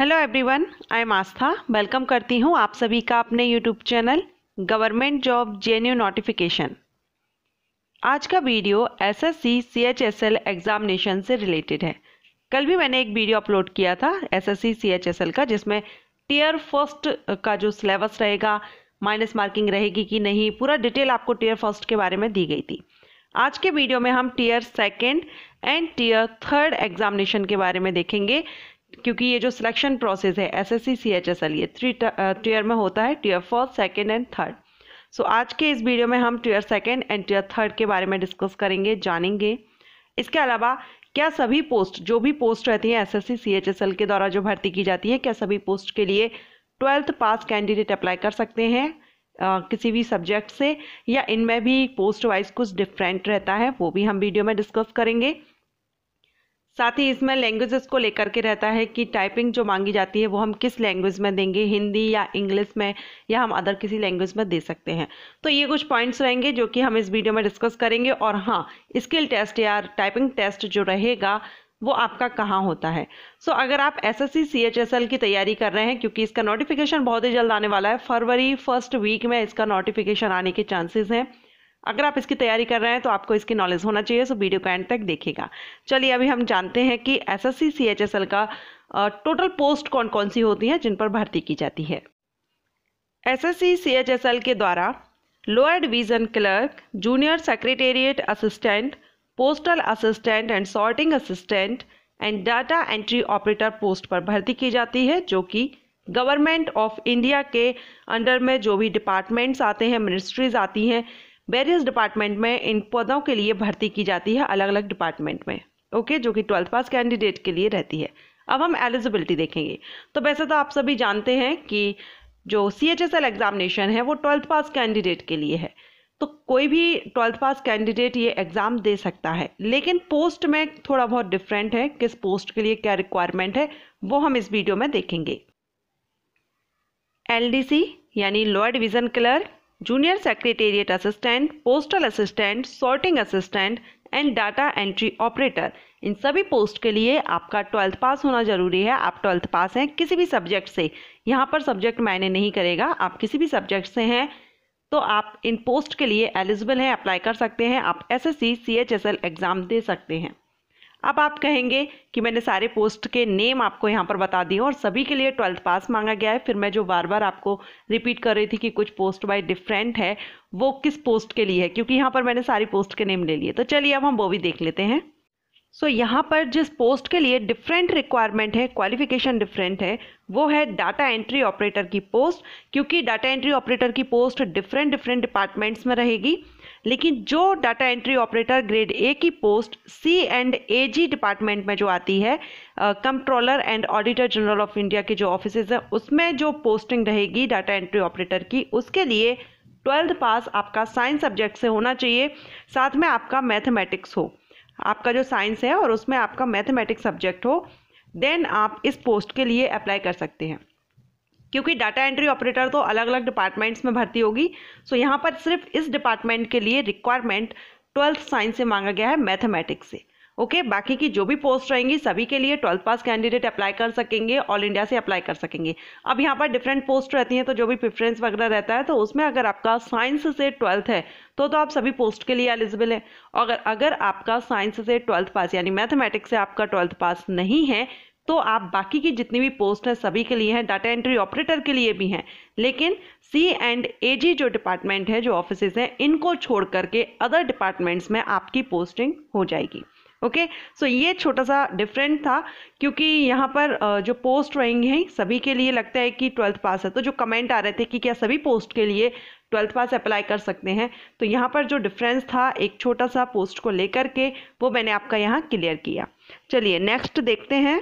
Hello everyone I am Aastha welcome करती हूँ आप सभी का अपने यूट्यूब चैनल गवर्नमेंट जॉब जे नोटिफिकेशन आज का video S S C C H S L examination से रिलेटेड है कल भी मैंने एक वीडियो अपलोड किया था S S C C H S L का जिसमें टीयर फर्स्ट का जो सिलेबस रहेगा माइनस मार्किंग रहेगी कि नहीं पूरा डिटेल आपको टीयर फर्स्ट के बारे में दी गई थी आज के वीडियो में हम tier second and tier third examination के बारे में देखेंगे क्योंकि ये जो सिलेक्शन प्रोसेस है S S C C H S L ये थ्री टीयर में होता है tier first second and third so आज के इस वीडियो में हम tier second and tier third के बारे में डिस्कस करेंगे जानेंगे इसके अलावा क्या सभी पोस्ट जो भी पोस्ट रहती हैं S S C C H S L के द्वारा जो भर्ती की जाती है क्या सभी पोस्ट के लिए ट्वेल्थ पास कैंडिडेट अप्लाई कर सकते हैं आ, किसी भी सब्जेक्ट से या इनमें भी पोस्ट वाइज कुछ डिफरेंट रहता है वो भी हम वीडियो में डिस्कस करेंगे साथ ही इसमें लैंग्वेजेस को लेकर के रहता है कि टाइपिंग जो मांगी जाती है वो हम किस लैंग्वेज में देंगे हिंदी या इंग्लिश में या हम अदर किसी लैंग्वेज में दे सकते हैं तो ये कुछ पॉइंट्स रहेंगे जो कि हम इस वीडियो में डिस्कस करेंगे और हाँ स्किल टेस्ट या टाइपिंग टेस्ट जो रहेगा वो आपका कहाँ होता है सो so, अगर आप एस एस सी की तैयारी कर रहे हैं क्योंकि इसका नोटिफिकेशन बहुत ही जल्द आने वाला है फरवरी फर्स्ट वीक में इसका नोटिफिकेशन आने के चांसेस हैं अगर आप इसकी तैयारी कर रहे हैं तो आपको इसकी नॉलेज होना चाहिए सो वीडियो का एंड तक देखेगा चलिए अभी हम जानते हैं कि एसएससी सीएचएसएल का टोटल पोस्ट कौन कौन सी होती हैं जिन पर भर्ती की जाती है एसएससी सीएचएसएल के द्वारा lower division clerk junior secretariat assistant postal assistant and sorting assistant and data entry operator post पर भर्ती की जाती है जो कि गवर्नमेंट ऑफ इंडिया के अंडर में जो भी डिपार्टमेंट्स आते हैं मिनिस्ट्रीज आती हैं वेरियस डिपार्टमेंट में इन पदों के लिए भर्ती की जाती है अलग अलग डिपार्टमेंट में ओके जो कि ट्वेल्थ पास कैंडिडेट के लिए रहती है अब हम एलिजिबिलिटी देखेंगे तो वैसे तो आप सभी जानते हैं कि जो C H S L examination है वो ट्वेल्थ पास कैंडिडेट के लिए है तो कोई भी ट्वेल्थ पास कैंडिडेट ये एग्ज़ाम दे सकता है लेकिन पोस्ट में थोड़ा बहुत डिफरेंट है किस पोस्ट के लिए क्या रिक्वायरमेंट है वो हम इस वीडियो में देखेंगे एल यानी lower division clerk junior secretariat assistant postal assistant sorting assistant and data entry operator इन सभी पोस्ट के लिए आपका ट्वेल्थ पास होना जरूरी है आप ट्वेल्थ पास हैं किसी भी सब्जेक्ट से यहाँ पर सब्जेक्ट मायने नहीं करेगा आप किसी भी सब्जेक्ट से हैं तो आप इन पोस्ट के लिए एलिजिबल हैं अप्लाई कर सकते हैं आप एसएससी सीएचएसएल एग्ज़ाम दे सकते हैं अब आप कहेंगे कि मैंने सारे पोस्ट के नेम आपको यहाँ पर बता दिए और सभी के लिए ट्वेल्थ पास मांगा गया है फिर मैं जो बार बार आपको रिपीट कर रही थी कि कुछ पोस्ट बाय डिफरेंट है वो किस पोस्ट के लिए है क्योंकि यहाँ पर मैंने सारी पोस्ट के नेम ले लिए तो चलिए अब हम वो भी देख लेते हैं सो so, यहाँ पर जिस पोस्ट के लिए डिफरेंट रिक्वायरमेंट है क्वालिफिकेशन डिफरेंट है वो है डाटा एंट्री ऑपरेटर की पोस्ट क्योंकि डाटा एंट्री ऑपरेटर की पोस्ट डिफरेंट डिफरेंट डिपार्टमेंट्स में रहेगी लेकिन जो data entry operator grade A की post C and A G department में जो आती है controller and auditor general of India के जो ऑफिस हैं उसमें जो पोस्टिंग रहेगी डाटा एंट्री ऑपरेटर की उसके लिए ट्वेल्थ पास आपका साइंस सब्जेक्ट से होना चाहिए साथ में आपका मैथमेटिक्स हो आपका जो साइंस है और उसमें आपका मैथमेटिक्स सब्जेक्ट हो देन आप इस पोस्ट के लिए अप्लाई कर सकते हैं क्योंकि डाटा एंट्री ऑपरेटर तो अलग अलग डिपार्टमेंट्स में भर्ती होगी सो यहाँ पर सिर्फ इस डिपार्टमेंट के लिए रिक्वायरमेंट ट्वेल्थ साइंस से मांगा गया है मैथमेटिक्स से ओके okay, बाकी की जो भी पोस्ट रहेंगी सभी के लिए ट्वेल्थ पास कैंडिडेट अप्लाई कर सकेंगे ऑल इंडिया से अप्लाई कर सकेंगे अब यहाँ पर डिफरेंट पोस्ट रहती हैं तो जो भी प्रिफ्रेंस वगैरह रहता है तो उसमें अगर आपका साइंस से ट्वेल्थ है तो तो आप सभी पोस्ट के लिए एलिजिबल है और अगर आपका साइंस से ट्वेल्थ पास यानी मैथमेटिक्स से आपका ट्वेल्थ पास नहीं है तो आप बाकी की जितनी भी पोस्ट हैं सभी के लिए हैं डाटा एंट्री ऑपरेटर के लिए भी हैं लेकिन सी एंड ए जी जो डिपार्टमेंट है जो ऑफिसेज हैं इनको छोड़ करके अदर डिपार्टमेंट्स में आपकी पोस्टिंग हो जाएगी ओके okay? सो so, ये छोटा सा डिफरेंट था क्योंकि यहाँ पर जो पोस्ट रहेंगे सभी के लिए लगता है कि ट्वेल्थ पास है तो जो कमेंट आ रहे थे कि क्या सभी पोस्ट के लिए ट्वेल्थ पास अप्लाई कर सकते हैं तो यहाँ पर जो डिफरेंस था एक छोटा सा पोस्ट को लेकर के वो मैंने आपका यहाँ क्लियर किया चलिए नेक्स्ट देखते हैं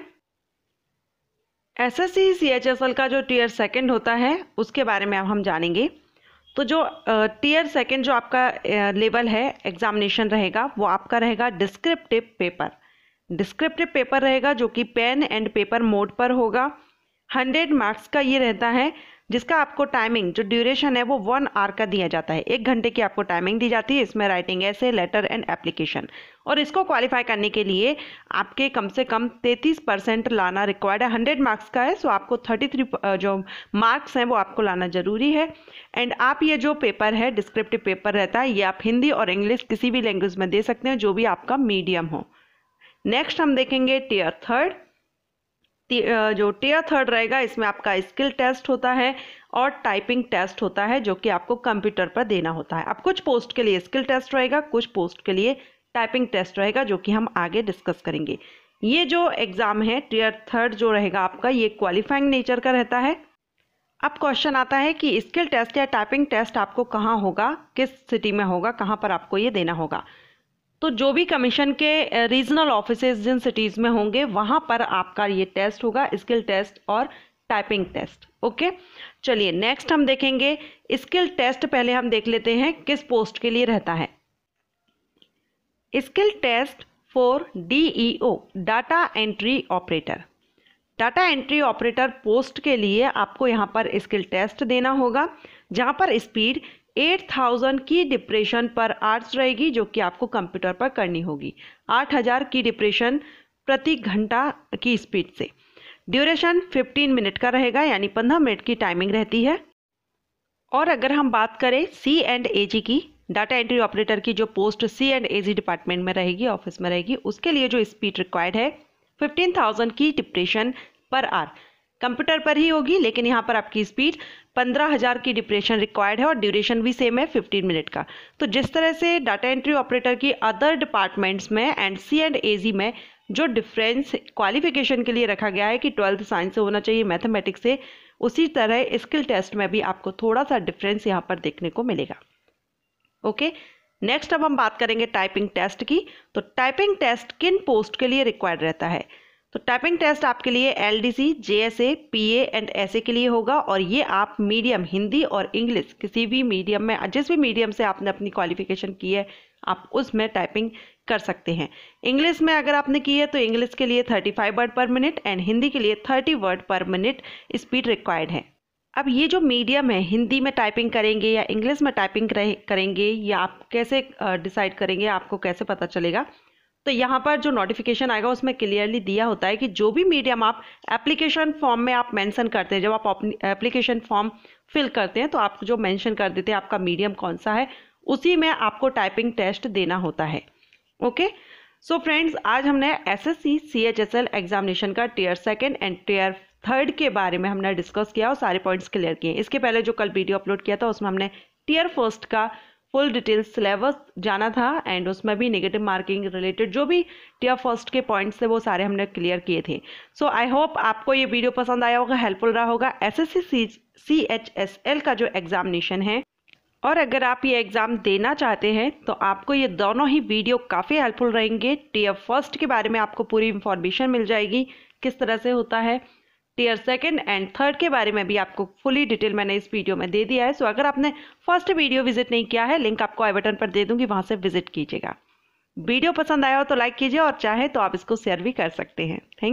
S S C C H S L का जो टीयर सेकंड होता है उसके बारे में अब हम जानेंगे तो जो टीयर सेकंड जो आपका लेवल है एग्जामिनेशन रहेगा वो आपका रहेगा डिस्क्रिप्टिव पेपर डिस्क्रिप्टिव पेपर रहेगा जो कि पेन एंड पेपर मोड पर होगा हंड्रेड मार्क्स का ये रहता है जिसका आपको टाइमिंग जो ड्यूरेशन है वो वन आवर का दिया जाता है एक घंटे की आपको टाइमिंग दी जाती है इसमें राइटिंग ऐसे लेटर एंड एप्लीकेशन और इसको क्वालिफाई करने के लिए आपके कम से कम 33 परसेंट लाना रिक्वायर्ड है 100 मार्क्स का है सो आपको 33 जो मार्क्स हैं वो आपको लाना ज़रूरी है एंड आप ये जो पेपर है डिस्क्रिप्टिव पेपर रहता है ये आप हिंदी और इंग्लिश किसी भी लैंग्वेज में दे सकते हैं जो भी आपका मीडियम हो नेक्स्ट हम देखेंगे टीयर थर्ड जो टीयर थर्ड रहेगा इसमें आपका स्किल टेस्ट होता है और टाइपिंग टेस्ट होता है जो कि आपको कंप्यूटर पर देना होता है अब कुछ पोस्ट के लिए स्किल टेस्ट रहेगा कुछ पोस्ट के लिए टाइपिंग टेस्ट रहेगा जो कि हम आगे डिस्कस करेंगे ये जो एग्ज़ाम है टीयर थर्ड जो रहेगा आपका ये क्वालिफाइंग नेचर का रहता है अब क्वेश्चन आता है कि स्किल टेस्ट या टाइपिंग टेस्ट आपको कहाँ होगा किस सिटी में होगा कहाँ पर आपको ये देना होगा तो जो भी कमीशन के रीजनल ऑफिस जिन सिटीज़ में होंगे वहां पर आपका ये टेस्ट होगा स्किल टेस्ट और टाइपिंग टेस्ट ओके चलिए नेक्स्ट हम देखेंगे स्किल टेस्ट पहले हम देख लेते हैं किस पोस्ट के लिए रहता है skill test for DEO data entry operator data entry operator post के लिए आपको यहाँ पर स्किल टेस्ट देना होगा जहां पर स्पीड 8000 की डिप्रेशन पर आर्ट्स रहेगी जो कि आपको कंप्यूटर पर करनी होगी 8000 की डिप्रेशन प्रति घंटा की स्पीड से ड्यूरेशन 15 मिनट का रहेगा यानी 15 मिनट की टाइमिंग रहती है और अगर हम बात करें सी एंड ए जी की डाटा एंट्री ऑपरेटर की जो post C and A G department में रहेगी ऑफिस में रहेगी उसके लिए जो स्पीड रिक्वायर्ड है 15,000 की डिप्रेशन पर आर कंप्यूटर पर ही होगी लेकिन यहाँ पर आपकी स्पीड पंद्रह हज़ार की डिप्रेशन रिक्वायर्ड है और ड्यूरेशन भी सेम है फिफ्टीन मिनट का तो जिस तरह से डाटा एंट्री ऑपरेटर की अदर डिपार्टमेंट्स में and C and A G में जो डिफरेंस क्वालिफिकेशन के लिए रखा गया है कि ट्वेल्थ साइंस से होना चाहिए मैथमेटिक्स से उसी तरह स्किल टेस्ट में भी आपको थोड़ा सा डिफरेंस यहाँ पर देखने को मिलेगा ओके नेक्स्ट अब हम बात करेंगे टाइपिंग टेस्ट की तो टाइपिंग टेस्ट किन पोस्ट के लिए रिक्वायर्ड रहता है तो टाइपिंग टेस्ट आपके लिए L D C J S A P A and S A के लिए होगा और ये आप मीडियम हिंदी और इंग्लिश किसी भी मीडियम में जिस भी मीडियम से आपने अपनी क्वालिफिकेशन की है आप उसमें टाइपिंग कर सकते हैं इंग्लिश में अगर आपने की है तो इंग्लिश के लिए 35 वर्ड पर मिनट एंड हिंदी के लिए 30 वर्ड पर मिनट स्पीड रिक्वायर्ड है अब ये जो मीडियम है हिंदी में टाइपिंग करेंगे या इंग्लिश में टाइपिंग करेंगे या आप कैसे डिसाइड करेंगे आपको कैसे पता चलेगा तो यहाँ पर जो नोटिफिकेशन आएगा उसमें क्लियरली दिया होता है कि जो भी मीडियम आप एप्लीकेशन फॉर्म में आप मेंशन करते हैं जब आप एप्लीकेशन फॉर्म फिल करते हैं तो आप जो मेंशन कर देते हैं आपका मीडियम कौन सा है उसी में आपको टाइपिंग टेस्ट देना होता है ओके सो फ्रेंड्स आज हमने S S C C H S L examination का tier second and tier third के बारे में हमने डिस्कस किया और सारे पॉइंट्स क्लियर किए इसके पहले जो कल वीडियो अपलोड किया था उसमें हमने टीयर फर्स्ट का फुल डिटेल सिलेबस जाना था एंड उसमें भी नेगेटिव मार्किंग रिलेटेड जो भी टीयर फर्स्ट के पॉइंट्स थे वो सारे हमने क्लियर किए थे सो आई होप आपको ये वीडियो पसंद आया होगा हेल्पफुल रहा होगा S S C H S L का जो एग्जामिनेशन है और अगर आप ये एग्ज़ाम देना चाहते हैं तो आपको ये दोनों ही वीडियो काफ़ी हेल्पफुल रहेंगे टीयर फर्स्ट के बारे में आपको पूरी इन्फॉर्मेशन मिल जाएगी किस तरह से होता है टीयर सेकेंड एंड थर्ड के बारे में भी आपको फुली डिटेल मैंने इस वीडियो में दे दिया है सो अगर आपने फर्स्ट वीडियो विजिट नहीं किया है लिंक आपको आई बटन पर दे दूंगी वहां से विजिट कीजिएगा वीडियो पसंद आया हो तो लाइक कीजिए और चाहे तो आप इसको शेयर भी कर सकते हैं थैंक